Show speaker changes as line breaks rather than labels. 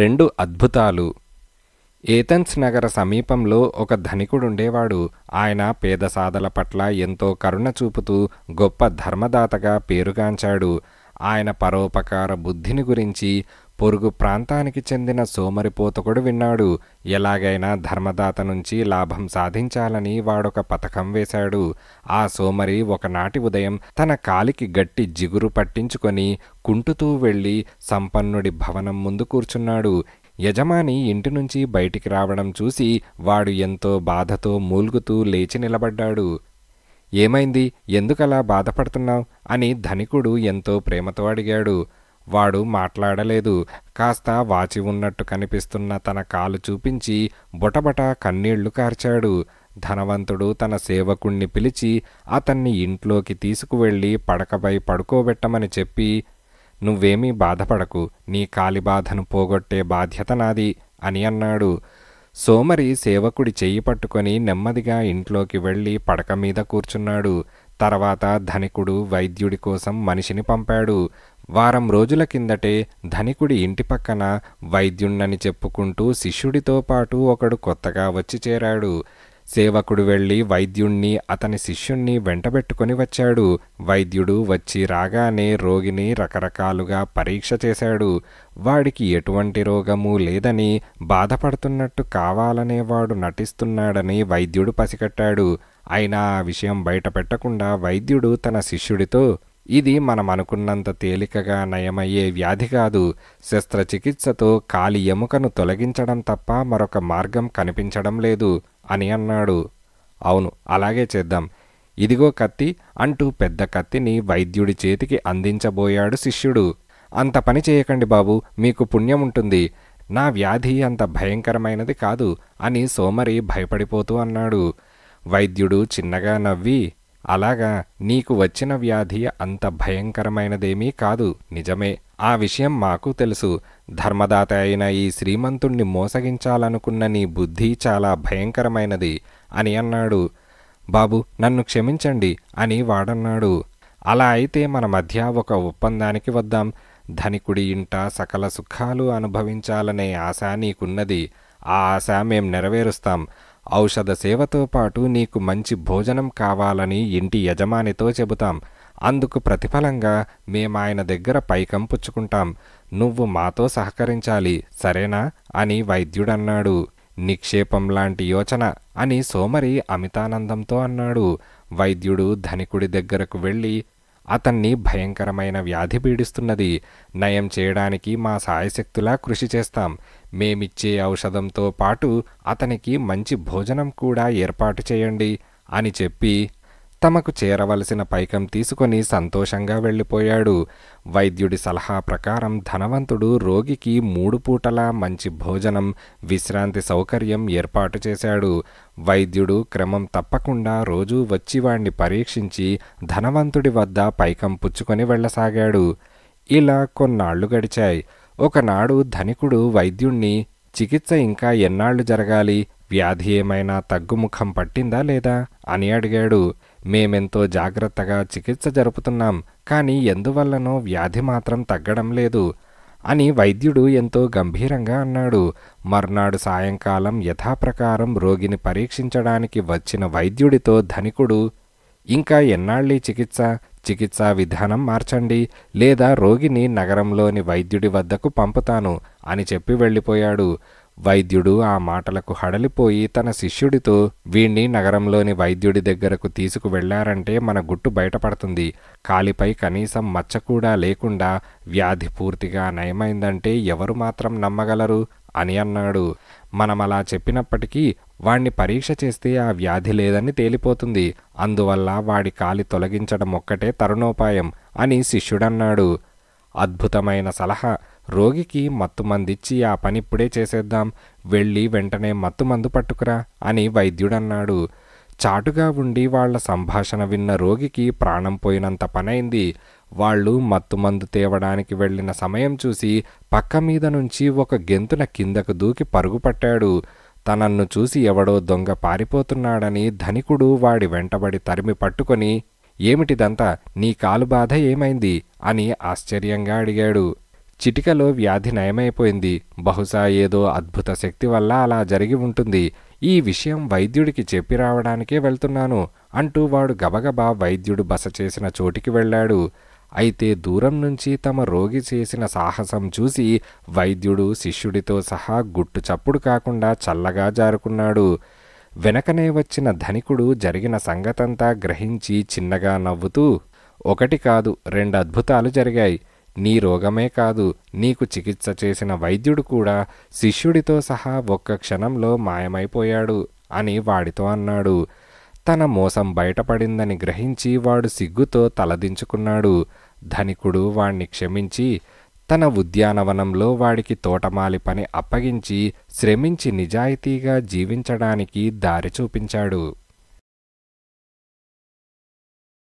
రెండు అద్భుతాలు ఏథెన్స్ నగర సమీపంలో ఒక ధనికుడుండేవాడు ఆయన పేద సాధల పట్ల ఎంతో కరుణ చూపుతూ గొప్ప ధర్మదాతగా పేరుగాంచాడు ఆయన పరోపకార బుద్ధిని గురించి పొరుగు ప్రాంతానికి చెందిన సోమరిపోతకుడు విన్నాడు ఎలాగైనా ధర్మదాత నుంచి లాభం సాధించాలని వాడొక పథకం వేశాడు ఆ సోమరి ఒకనాటి ఉదయం తన కాలికి గట్టి జిగురు పట్టించుకొని కుంటుతూ వెళ్ళి సంపన్నుడి భవనం ముందు కూర్చున్నాడు యజమాని ఇంటి నుంచి బయటికి రావడం చూసి వాడు ఎంతో బాధతో మూల్గుతూ లేచి నిలబడ్డాడు ఏమైంది ఎందుకలా బాధపడుతున్నావు అని ధనికుడు ఎంతో ప్రేమతో అడిగాడు వాడు మాట్లాడలేదు కాస్త వాచి ఉన్నట్టు కనిపిస్తున్న తన కాలు చూపించి బొటబట కన్నీళ్లు కార్చాడు ధనవంతుడు తన సేవకుణ్ణి పిలిచి అతన్ని ఇంట్లోకి తీసుకువెళ్ళి పడకపై పడుకోబెట్టమని చెప్పి నువ్వేమీ బాధపడకు నీ కాలిబాధను పోగొట్టే బాధ్యత నాది అని అన్నాడు సోమరి సేవకుడి చెయ్యి పట్టుకొని నెమ్మదిగా ఇంట్లోకి వెళ్ళి పడక మీద కూర్చున్నాడు తర్వాత ధనికుడు వైద్యుడి కోసం మనిషిని పంపాడు వారం రోజుల కిందటే ధనికుడి ఇంటి పక్కన వైద్యుణ్ణని చెప్పుకుంటూ శిష్యుడితో పాటు ఒకడు కొత్తగా వచ్చి చేరాడు సేవకుడు వెళ్ళి వైద్యుణ్ణి అతని శిష్యుణ్ణి వెంటబెట్టుకొని వచ్చాడు వైద్యుడు వచ్చి రాగానే రోగిని రకరకాలుగా పరీక్ష చేశాడు వాడికి ఎటువంటి రోగము లేదని బాధపడుతున్నట్టు కావాలనే వాడు నటిస్తున్నాడని వైద్యుడు పసికట్టాడు అయినా ఆ విషయం బయటపెట్టకుండా వైద్యుడు తన శిష్యుడితో ఇది మనం అనుకున్నంత తేలికగా నయమయ్యే వ్యాధి కాదు శస్త్రచికిత్సతో కాలి ఎముకను తొలగించడం తప్ప మరొక మార్గం కనిపించడం లేదు అని అన్నాడు అవును అలాగే చేద్దాం ఇదిగో కత్తి అంటూ పెద్ద కత్తిని వైద్యుడి చేతికి అందించబోయాడు శిష్యుడు అంత పని చేయకండి బాబు మీకు పుణ్యం ఉంటుంది నా వ్యాధి అంత భయంకరమైనది కాదు అని సోమరి భయపడిపోతూ అన్నాడు వైద్యుడు చిన్నగా నవ్వి అలాగా నీకు వచ్చిన వ్యాధి అంత భయంకరమైనదేమీ కాదు నిజమే ఆ విషయం మాకు తెలుసు ధర్మదాత అయిన ఈ శ్రీమంతుణ్ణి మోసగించాలనుకున్న నీ బుద్ధి చాలా భయంకరమైనది అని అన్నాడు బాబు నన్ను క్షమించండి అని వాడన్నాడు అలా అయితే మన మధ్య ఒక ఒప్పందానికి వద్దాం ధనికుడి ఇంట సకల సుఖాలు అనుభవించాలనే ఆశ నీకున్నది ఆ ఆశ మేం నెరవేరుస్తాం ఔషధ సేవతో పాటు నీకు మంచి భోజనం కావాలని ఇంటి యజమానితో చెబుతాం అందుకు ప్రతిఫలంగా మేమాయన దగ్గర పైకం పుచ్చుకుంటాం నువ్వు మాతో సహకరించాలి సరేనా అని వైద్యుడన్నాడు నిక్షేపం లాంటి యోచన అని సోమరి అమితానందంతో అన్నాడు వైద్యుడు ధనికుడి దగ్గరకు వెళ్ళి అతన్ని భయంకరమైన వ్యాధి పీడిస్తున్నది నయం చేయడానికి మా సాయశక్తులా కృషి చేస్తాం మేమిచ్చే ఔషధంతో పాటు అతనికి మంచి భోజనం కూడా ఏర్పాటు చేయండి అని చెప్పి తమకు చేరవలసిన పైకం తీసుకొని సంతోషంగా వెళ్ళిపోయాడు వైద్యుడి సలహా ప్రకారం ధనవంతుడు రోగికి మూడు పూటల మంచి భోజనం విశ్రాంతి సౌకర్యం ఏర్పాటు చేశాడు వైద్యుడు క్రమం తప్పకుండా రోజూ వచ్చి వాణ్ణి పరీక్షించి ధనవంతుడి వద్ద పైకం పుచ్చుకొని వెళ్ళసాగాడు ఇలా కొన్నాళ్లు గడిచాయి ఒకనాడు ధనికుడు వైద్యుణ్ణి చికిత్స ఇంకా ఎన్నాళ్లు జరగాలి వ్యాధి ఏమైనా తగ్గుముఖం పట్టిందా లేదా అని అడిగాడు మేమెంతో జాగ్రత్తగా చికిత్స జరుపుతున్నాం కానీ ఎందువల్లనో వ్యాధి మాత్రం తగ్గడం లేదు అని వైద్యుడు ఎంతో గంభీరంగా అన్నాడు మర్నాడు సాయంకాలం యథాప్రకారం రోగిని పరీక్షించడానికి వచ్చిన వైద్యుడితో ధనికుడు ఇంకా ఎన్నాళ్ళీ చికిత్స చికిత్సా విధానం మార్చండి లేదా రోగిని నగరంలోని వైద్యుడి వద్దకు పంపుతాను అని చెప్పి వెళ్ళిపోయాడు వైద్యుడు ఆ మాటలకు హడలిపోయి తన శిష్యుడితో వీణ్ణి నగరంలోని వైద్యుడి దగ్గరకు వెళ్లారంటే మన గుట్టు బయటపడుతుంది కాలిపై కనీసం మచ్చ కూడా లేకుండా వ్యాధి పూర్తిగా నయమైందంటే ఎవరు మాత్రం నమ్మగలరు అని అన్నాడు మనం అలా చెప్పినప్పటికీ వాణ్ణి పరీక్ష చేస్తే ఆ వ్యాధి లేదని తేలిపోతుంది అందువల్ల వాడి కాలి తొలగించడం ఒక్కటే తరుణోపాయం అని శిష్యుడన్నాడు అద్భుతమైన సలహా రోగికి మత్తుమందిచ్చి ఆ పనిప్పుడే చేసేద్దాం వెళ్ళి వెంటనే మత్తుమందు పట్టుకురా అని వైద్యుడన్నాడు చాటుగా ఉండి వాళ్ల సంభాషణ విన్న రోగికి ప్రాణం పోయినంత పనైంది వాళ్ళు మత్తుమందు తేవడానికి వెళ్లిన సమయం చూసి పక్క మీద నుంచి ఒక గెంతున కిందకు దూకి పరుగుపట్టాడు తనన్ను చూసి ఎవడో దొంగ పారిపోతున్నాడని ధనికుడు వాడి వెంటబడి తరిమి పట్టుకొని ఏమిటిదంతా నీ కాలు బాధ ఏమైంది అని ఆశ్చర్యంగా అడిగాడు చిటికలో వ్యాధి నయమైపోయింది బహుశా ఏదో అద్భుత శక్తి వల్ల అలా జరిగి ఉంటుంది ఈ విషయం వైద్యుడికి చెప్పి రావడానికే వెళ్తున్నాను అంటూ వాడు గబగబా వైద్యుడు బస చేసిన చోటికి వెళ్ళాడు అయితే దూరం నుంచి తమ రోగి చేసిన సాహసం చూసి వైద్యుడు శిష్యుడితో సహా గుట్టు చప్పుడు కాకుండా చల్లగా జారుకున్నాడు వెనకనే వచ్చిన ధనికుడు జరిగిన సంగతంతా గ్రహించి చిన్నగా నవ్వుతూ ఒకటి కాదు రెండు అద్భుతాలు జరిగాయి నీ రోగమే కాదు నీకు చికిత్స చేసిన వైద్యుడు కూడా శిష్యుడితో సహా ఒక్క క్షణంలో మాయమైపోయాడు అని వాడితో అన్నాడు తన మోసం బయటపడిందని గ్రహించి వాడు సిగ్గుతో తలదించుకున్నాడు ధనికుడు వాణ్ణి క్షమించి తన ఉద్యానవనంలో వాడికి తోటమాలి పని అప్పగించి శ్రమించి నిజాయితీగా జీవించడానికి దారి చూపించాడు